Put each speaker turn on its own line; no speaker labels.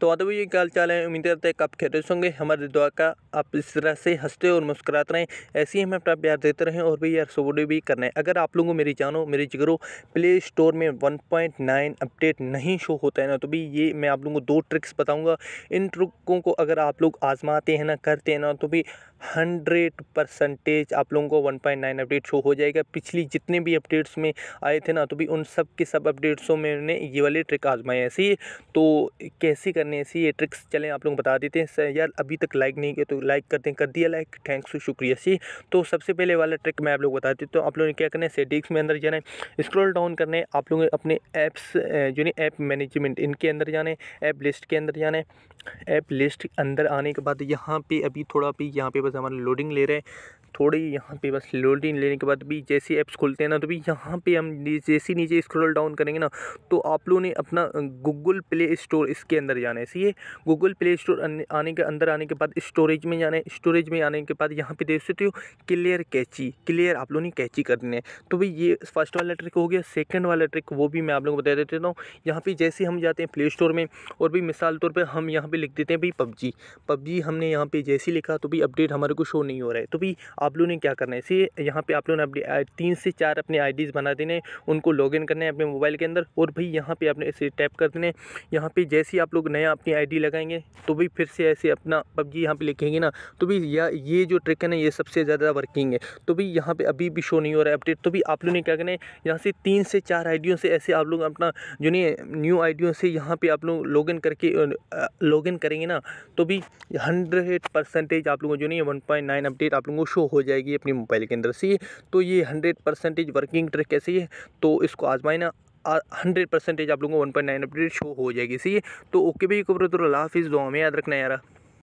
तो आदि ये क्या चाल है उम्मीद करते हैं आप खेते होंगे हमारे दुआ का आप इस तरह से हंसते और मुस्कुराते रहें ऐसे ही हमें अपना प्यार देते रहें और भी यार सपोर्ट भी कर रहे हैं अगर आप लोगों को मेरी जानो मेरी जिगरों प्ले स्टोर में 1.9 अपडेट नहीं शो होता है ना तो भी ये मैं आप लोगों को दो ट्रिक्स बताऊँगा इन ट्रिकों को अगर आप लोग आजमाते हैं ना करते हैं ना तो भी हंड्रेड परसेंटेज आप लोगों को one point nine update show हो जाएगा पिछली जितने भी अपडेट्स में आए थे ना तो भी उन सब के सब अपडेट्सों में उन्होंने ये वाले ट्रिक आजमाए ऐसे ही तो कैसे कर करने ऐसी ये ट्रिक्स चलें आप लोग बता देते हैं यार अभी तक लाइक नहीं किया तो लाइक करते हैं कर दिया लाइक थैंक्स शुक्रिया सी तो सबसे पहले वाला ट्रिक मैं आप लोग बता देता हूँ आप लोगों ने क्या करना है सेटिंग्स में अंदर जाना है स्क्रॉल डाउन करने आप लोगों ने अपने ऐप्स जो नहीं ऐप मैनेजमेंट इनके अंदर जाने ऐप लिस्ट के अंदर जाने ऐप लिस्ट अंदर आने के बाद यहाँ पे अभी थोड़ा भी यहाँ पे बस हमारा लोडिंग ले रहे हैं थोड़ी यहाँ पे बस लोडिंग लेने के बाद भी जैसे ऐप्स खोलते हैं ना तो भी यहाँ पे हम जैसे नीचे स्क्रॉल डाउन करेंगे ना तो आप लोगों ने अपना गूगल प्ले स्टोर इसके अंदर जाना जाना है ये गूगल प्ले स्टोर आने के अंदर आने के बाद स्टोरेज में जाना है स्टोरेज में आने के बाद यहाँ पे देख सकते हो क्लियर कैची क्लियर आप लोगों ने कैची करनी है तो भाई ये फर्स्ट वाला ट्रिक हो गया सेकेंड वाला ट्रिक वो भी मैं आप लोगों को बता देता हूँ यहाँ पर जैसे हम जाते हैं प्ले स्टोर में और भाई मिसाल तौर पर हम यहाँ पर लिख देते हैं भाई पबजी पबजी हमने यहाँ पर जैसे लिखा तो भाई अपडेट हमारे को शो नहीं हो रहा है तो भाई आप लोगों ने क्या करना है इसे यहाँ पर आप लोगों ने तीन से चार अपने आईडीज़ बना देने उनको लॉग करना है अपने मोबाइल के अंदर और भाई यहाँ पे आपने इसे टैप कर देने यहाँ पे जैसे ही आप लोग नया नया अपनी आईडी लगाएंगे तो भी फिर से ऐसे अपना पबजी यहाँ पे लिखेंगे ना तो भी या ये जो ट्रिक है ना ये सबसे ज़्यादा वर्किंग है तो भी यहाँ पे अभी भी शो नहीं हो रहा है अपडेट तो भी आप लोगों ने क्या करना है यहाँ से तीन से चार आईडियों से ऐसे आप लोग अपना जो नहीं न्यू आईडियों से यहाँ पर आप लोग लॉग करके लॉग करेंगे ना तो भी हंड्रेड परसेंटेज आप लोगों जो नहीं वन पॉइंट नाइन अपडेट आप लोगों को शो हो जाएगी अपने मोबाइल के अंदर से तो ये हंड्रेड परसेंटेज वर्किंग ट्रिक ऐसी है तो इसको आजमाए ना हंड्रेड परसेंटेज आप लोगों को one point nine update show हो जाएगी सही है तो ओके भाई कब्रो तो दुआ में याद रखना यार